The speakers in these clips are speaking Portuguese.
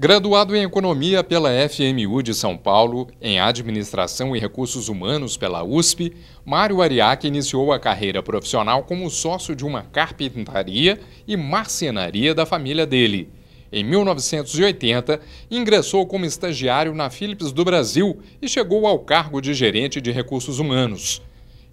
Graduado em Economia pela FMU de São Paulo, em Administração e Recursos Humanos pela USP, Mário Ariac iniciou a carreira profissional como sócio de uma carpintaria e marcenaria da família dele. Em 1980, ingressou como estagiário na Philips do Brasil e chegou ao cargo de gerente de recursos humanos.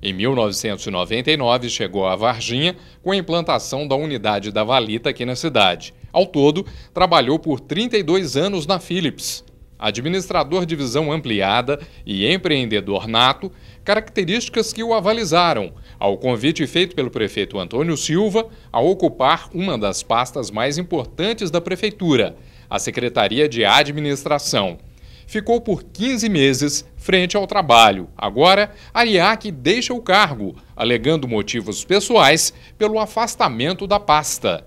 Em 1999, chegou a Varginha com a implantação da unidade da Valita aqui na cidade. Ao todo, trabalhou por 32 anos na Philips. Administrador de visão ampliada e empreendedor nato, características que o avalizaram, ao convite feito pelo prefeito Antônio Silva a ocupar uma das pastas mais importantes da prefeitura, a Secretaria de Administração ficou por 15 meses frente ao trabalho. Agora, Ariac deixa o cargo, alegando motivos pessoais pelo afastamento da pasta.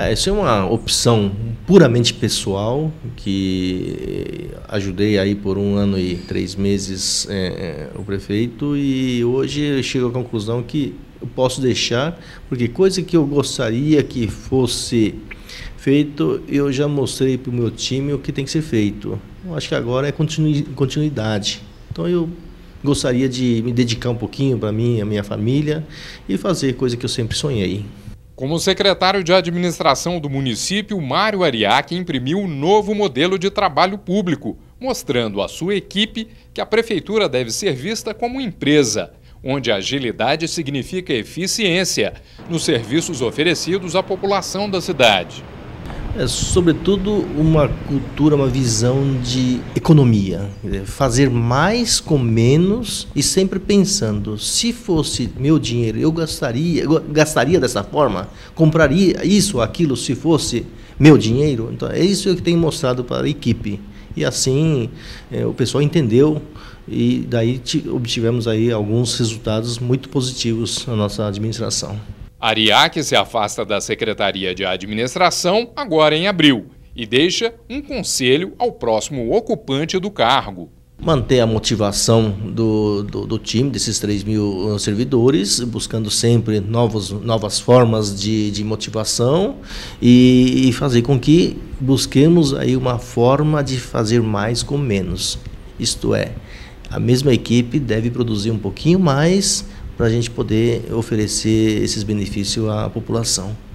É, isso é uma opção puramente pessoal que ajudei aí por um ano e três meses é, é, o prefeito e hoje eu chego à conclusão que eu posso deixar porque coisa que eu gostaria que fosse feito eu já mostrei para o meu time o que tem que ser feito. Eu acho que agora é continuidade. Então eu gostaria de me dedicar um pouquinho para mim, a minha família e fazer coisa que eu sempre sonhei. Como secretário de administração do município, Mário Ariac imprimiu um novo modelo de trabalho público, mostrando à sua equipe que a prefeitura deve ser vista como empresa, onde agilidade significa eficiência nos serviços oferecidos à população da cidade. É, sobretudo, uma cultura, uma visão de economia. Fazer mais com menos e sempre pensando: se fosse meu dinheiro, eu gastaria, eu gastaria dessa forma? Compraria isso, aquilo, se fosse meu dinheiro? Então, é isso que tem mostrado para a equipe. E assim é, o pessoal entendeu e daí obtivemos aí alguns resultados muito positivos na nossa administração. Ariac se afasta da Secretaria de Administração agora em abril e deixa um conselho ao próximo ocupante do cargo. Manter a motivação do, do, do time, desses 3 mil uh, servidores, buscando sempre novos, novas formas de, de motivação e, e fazer com que busquemos aí uma forma de fazer mais com menos. Isto é, a mesma equipe deve produzir um pouquinho mais para a gente poder oferecer esses benefícios à população.